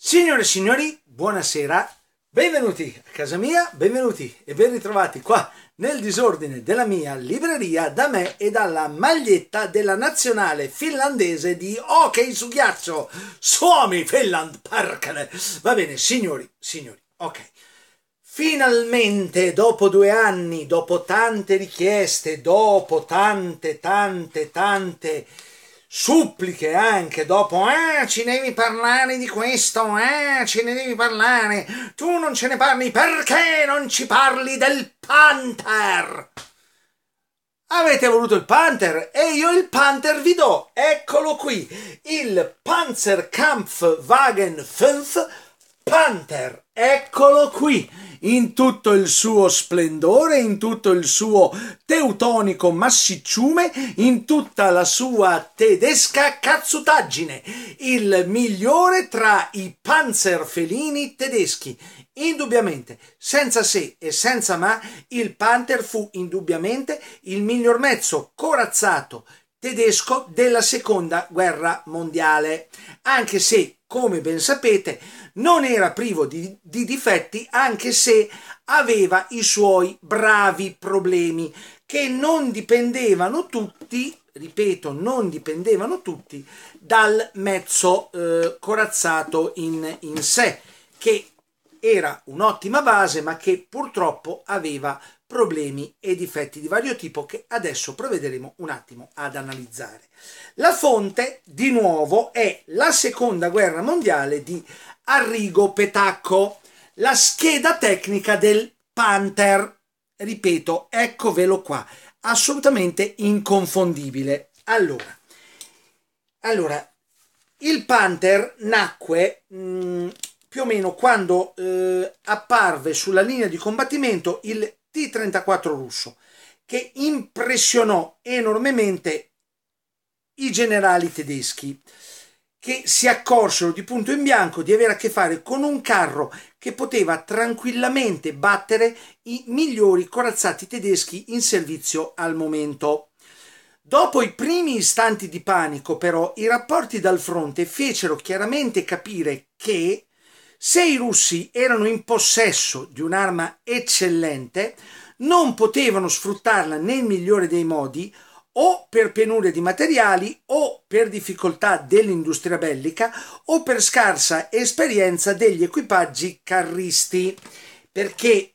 Signore e signori, buonasera, benvenuti a casa mia, benvenuti e ben ritrovati qua nel disordine della mia libreria da me e dalla maglietta della nazionale finlandese di hockey su ghiaccio, Suomi Finland Parkale. Va bene, signori, signori, ok. Finalmente, dopo due anni, dopo tante richieste, dopo tante, tante, tante suppliche anche dopo, ah ci devi parlare di questo, ah ce ne devi parlare, tu non ce ne parli perché non ci parli del Panther? Avete voluto il Panther e io il Panther vi do, eccolo qui, il Panzerkampfwagen 5 Panther Eccolo qui, in tutto il suo splendore, in tutto il suo teutonico massicciume, in tutta la sua tedesca cazzutaggine, il migliore tra i panzerfelini tedeschi. Indubbiamente, senza se e senza ma, il Panther fu indubbiamente il miglior mezzo corazzato tedesco della seconda guerra mondiale, anche se come ben sapete, non era privo di, di, difetti anche se aveva i suoi bravi problemi che non dipendevano tutti, ripeto, non dipendevano tutti dal mezzo eh, corazzato in, in sé, che era un'ottima base ma che purtroppo aveva problemi problemi e difetti di vario tipo che adesso provvederemo un attimo ad analizzare. La fonte, di nuovo, è la seconda guerra mondiale di Arrigo Petacco, la scheda tecnica del Panther. Ripeto, eccovelo qua, assolutamente inconfondibile. Allora, allora il Panther nacque mh, mm, più o meno quando eh, apparve sulla linea di combattimento il T-34 russo, che impressionò enormemente i generali tedeschi, che si accorsero di punto in bianco di avere a che fare con un carro che poteva tranquillamente battere i migliori corazzati tedeschi in servizio al momento. Dopo i primi istanti di panico, però, i rapporti dal fronte fecero chiaramente capire che se i russi erano in possesso di un'arma eccellente, non potevano sfruttarla nel migliore dei modi o per penuria di materiali o per difficoltà dell'industria bellica o per scarsa esperienza degli equipaggi carristi, perché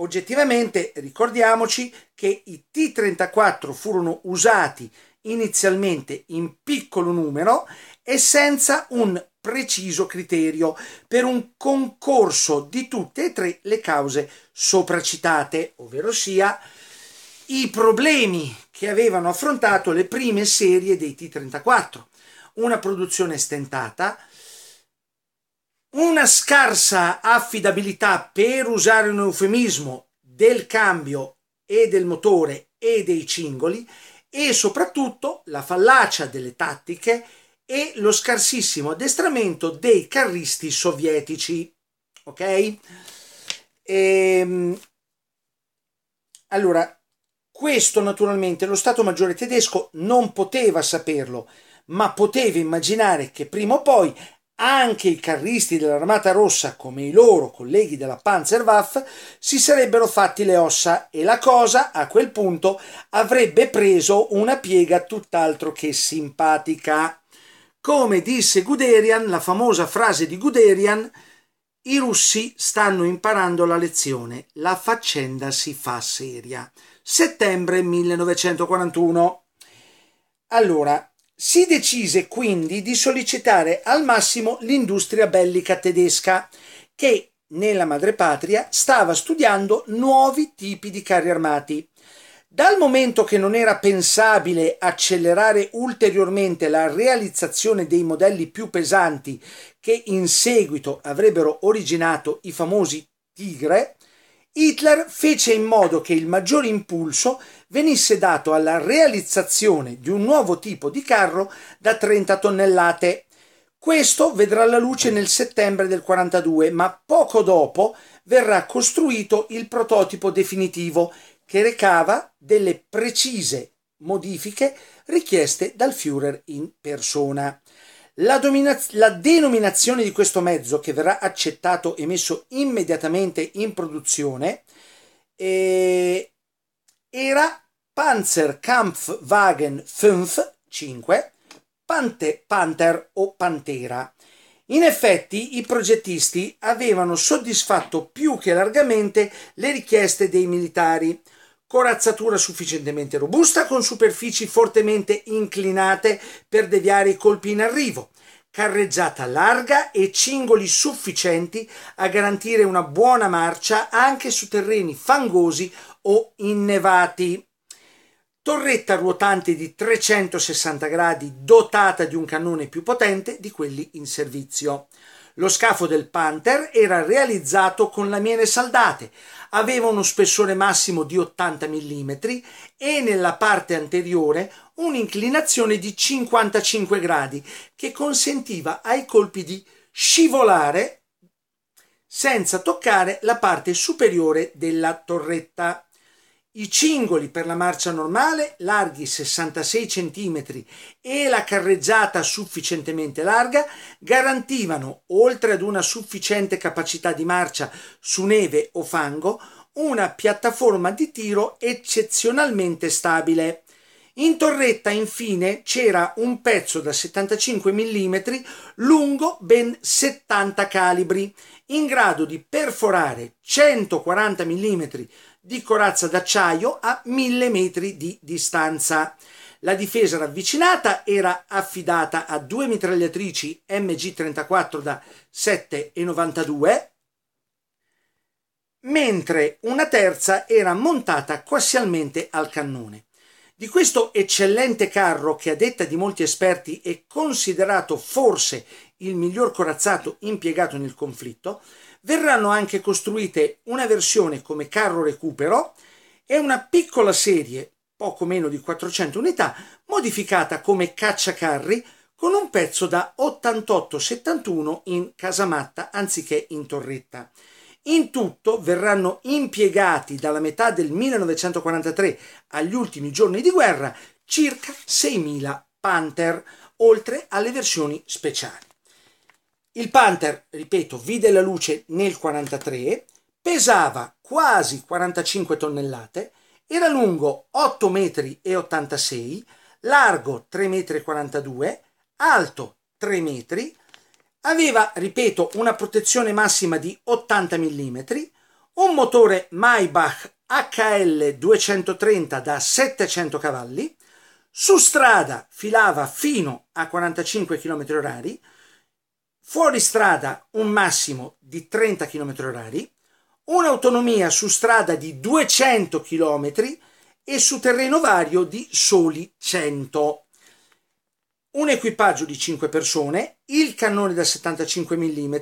oggettivamente ricordiamoci che i T-34 furono usati inizialmente in piccolo numero e senza un preciso criterio per un concorso di tutte e tre le cause sopracitate, ovvero sia i problemi che avevano affrontato le prime serie dei T-34, una produzione stentata, una scarsa affidabilità, per usare un eufemismo, del cambio e del motore e dei cingoli e soprattutto la fallacia delle tattiche e lo scarsissimo addestramento dei carristi sovietici. Ok? E, ehm, allora, questo naturalmente lo Stato Maggiore tedesco non poteva saperlo, ma poteva immaginare che prima o poi anche i carristi dell'Armata Rossa, come i loro colleghi della Panzerwaffe, si sarebbero fatti le ossa e la cosa a quel punto avrebbe preso una piega tutt'altro che simpatica. Come disse Guderian, la famosa frase di Guderian, i russi stanno imparando la lezione, la faccenda si fa seria. Settembre 1941. Allora, si decise quindi di sollecitare al massimo l'industria bellica tedesca, che nella madrepatria stava studiando nuovi tipi di carri armati dal momento che non era pensabile accelerare ulteriormente la realizzazione dei modelli più pesanti che in seguito avrebbero originato i famosi Tigre, Hitler fece in modo che il maggior impulso venisse dato alla realizzazione di un nuovo tipo di carro da 30 tonnellate. Questo vedrà la luce nel settembre del 42, ma poco dopo verrà costruito il prototipo definitivo che recava delle precise modifiche richieste dal Führer in persona. La, dominaz- la, denominazione di questo mezzo, che verrà accettato e messo immediatamente in produzione, eh, era Panzerkampfwagen 5, 5 Pante- Panther o Pantera. In effetti i progettisti avevano soddisfatto più che largamente le richieste dei militari, corazzatura sufficientemente robusta con superfici fortemente inclinate per deviare i colpi in arrivo, carreggiata larga e cingoli sufficienti a garantire una buona marcia anche su terreni fangosi o innevati. Torretta ruotante di 360 gradi dotata di un cannone più potente di quelli in servizio. Lo scafo del Panther era realizzato con lamiere saldate, aveva uno spessore massimo di 80 mm e nella parte anteriore un'inclinazione di 55 gradi che consentiva ai colpi di scivolare senza toccare la parte superiore della torretta i cingoli per la marcia normale larghi 66 cm e la carreggiata sufficientemente larga garantivano, oltre ad una sufficiente capacità di marcia su neve o fango, una piattaforma di tiro eccezionalmente stabile. In torretta infine c'era un pezzo da 75 mm lungo ben 70 calibri, in grado di perforare 140 mm di corazza d'acciaio a mille metri di distanza. La difesa ravvicinata era affidata a due mitragliatrici MG34 da 7,92, mentre una terza era montata quassialmente al cannone. Di questo eccellente carro, che a detta di molti esperti è considerato forse il miglior corazzato impiegato nel conflitto, verranno anche costruite una versione come carro recupero e una piccola serie, poco meno di 400 unità, modificata come cacciacarri con un pezzo da 88-71 in casamatta anziché in torretta. In tutto verranno impiegati dalla metà del 1943 agli ultimi giorni di guerra circa 6.000 Panther, oltre alle versioni speciali. Il Panther, ripeto, vide la luce nel 1943, pesava quasi 45 tonnellate, era lungo 8,86 metri largo 3,42 metri alto 3 metri, aveva, ripeto, una protezione massima di 80 mm, un motore Maybach HL 230 da 700 cavalli, su strada filava fino a 45 km h fuori strada un massimo di 30 km h un'autonomia su strada di 200 km e su terreno vario di soli 100. Un equipaggio di 5 persone, il cannone da 75 mm,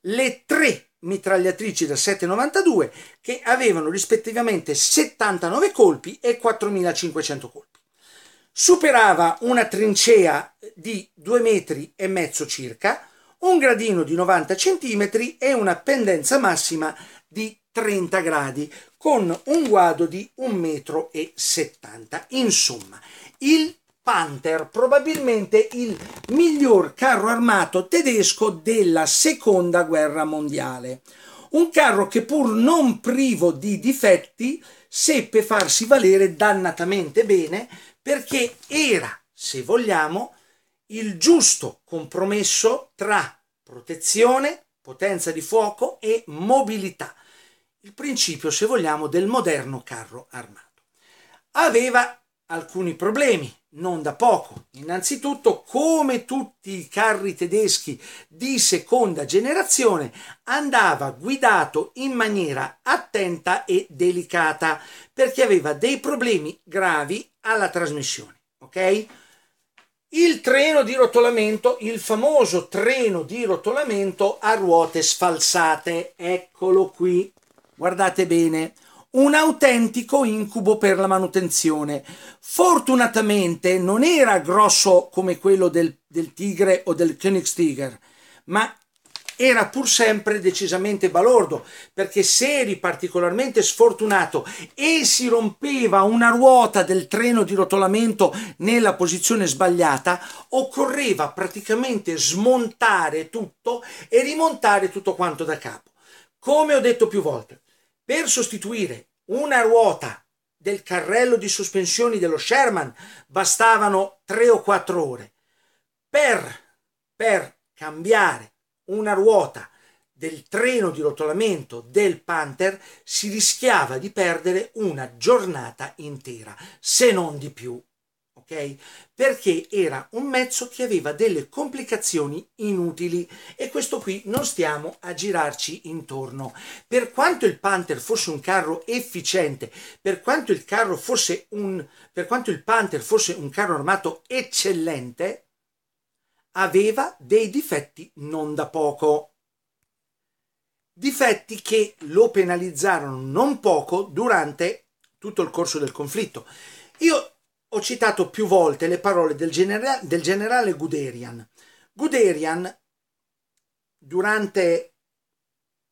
le tre mitragliatrici da 7,92 che avevano rispettivamente 79 colpi e 4.500 colpi. Superava una trincea di 2 metri e mezzo circa, un gradino di 90 cm e una pendenza massima di 30 gradi con un guado di 1,70 m. Insomma, il Panther, probabilmente il miglior carro armato tedesco della seconda guerra mondiale. Un carro che pur non privo di difetti seppe farsi valere dannatamente bene perché era, se vogliamo, il giusto compromesso tra protezione, potenza di fuoco e mobilità. Il principio, se vogliamo, del moderno carro armato. Aveva alcuni problemi, non da poco. Innanzitutto, come tutti i carri tedeschi di seconda generazione, andava guidato in maniera attenta e delicata perché aveva dei problemi gravi alla trasmissione, ok? Il treno di rotolamento, il famoso treno di rotolamento a ruote sfalsate, eccolo qui, guardate bene, un autentico incubo per la manutenzione. Fortunatamente non era grosso come quello del, del Tigre o del Königstiger, ma era pur sempre decisamente balordo, perché se eri particolarmente sfortunato e si rompeva una ruota del treno di rotolamento nella posizione sbagliata, occorreva praticamente smontare tutto e rimontare tutto quanto da capo. Come ho detto più volte, per sostituire una ruota del carrello di sospensioni dello Sherman bastavano 3 o 4 ore. Per, per cambiare una ruota del treno di rotolamento del Panther si rischiava di perdere una giornata intera, se non di più. ok? Perché era un mezzo che aveva delle complicazioni inutili e questo qui non stiamo a girarci intorno. Per quanto il Panther fosse un carro efficiente, per quanto il carro fosse un per quanto il Panther fosse un carro armato eccellente, aveva dei difetti non da poco. Difetti che lo penalizzarono non poco durante tutto il corso del conflitto. Io ho citato più volte le parole del, genera- del generale Guderian. Guderian, durante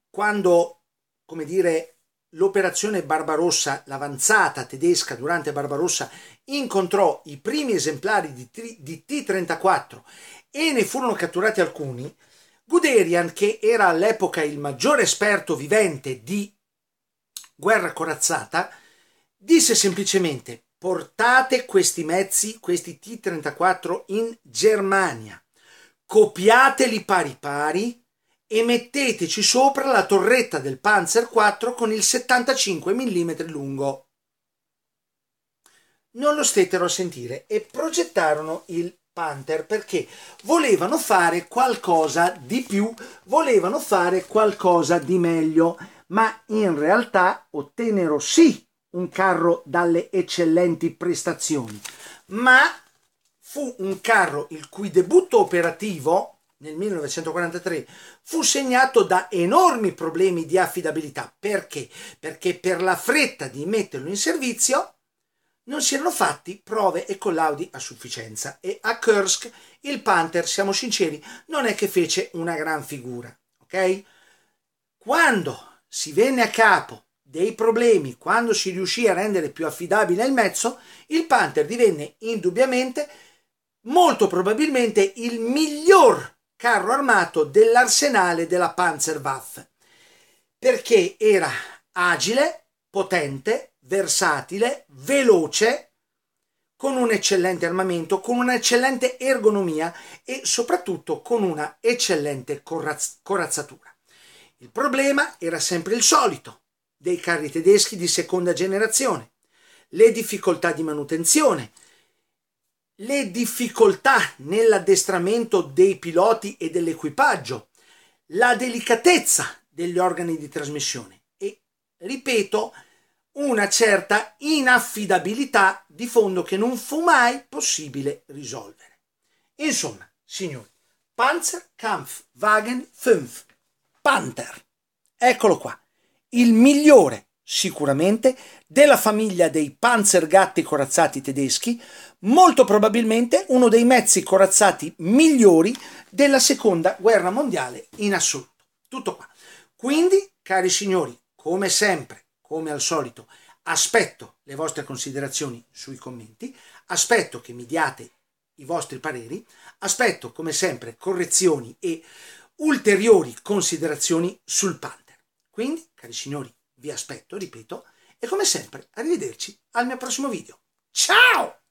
quando, come dire, l'operazione Barbarossa, l'avanzata tedesca durante Barbarossa, incontrò i primi esemplari di, di T-34 e ne furono catturati alcuni, Guderian, che era all'epoca il maggiore esperto vivente di guerra corazzata, disse semplicemente portate questi mezzi, questi T-34 in Germania, copiateli pari pari e metteteci sopra la torretta del Panzer 4 con il 75 mm lungo. Non lo stettero a sentire e progettarono il Panther perché volevano fare qualcosa di più, volevano fare qualcosa di meglio, ma in realtà ottennero sì un carro dalle eccellenti prestazioni, ma fu un carro il cui debutto operativo nel 1943 fu segnato da enormi problemi di affidabilità. Perché? Perché per la fretta di metterlo in servizio non si erano fatti prove e collaudi a sufficienza e a Kursk il Panther, siamo sinceri, non è che fece una gran figura, ok? Quando si venne a capo dei problemi, quando si riuscì a rendere più affidabile il mezzo, il Panther divenne indubbiamente molto probabilmente il miglior carro armato dell'arsenale della Panzerwaffe, perché era agile, potente, versatile, veloce, con un eccellente armamento, con un'eccellente ergonomia e soprattutto con una eccellente coraz- corazzatura. Il problema era sempre il solito dei carri tedeschi di seconda generazione, le difficoltà di manutenzione, le difficoltà nell'addestramento dei piloti e dell'equipaggio, la delicatezza degli organi di trasmissione e, ripeto, una certa inaffidabilità di fondo che non fu mai possibile risolvere. Insomma, signori, Panzer Panzerkampfwagen 5, Panther, eccolo qua, il migliore sicuramente, della famiglia dei panzergatti corazzati tedeschi, molto probabilmente uno dei mezzi corazzati migliori della seconda guerra mondiale in assoluto. Tutto qua. Quindi, cari signori, come sempre, come al solito, aspetto le vostre considerazioni sui commenti, aspetto che mi diate i vostri pareri, aspetto come sempre correzioni e ulteriori considerazioni sul Panther. Quindi, cari signori, vi aspetto, ripeto, e come sempre, arrivederci al mio prossimo video. Ciao!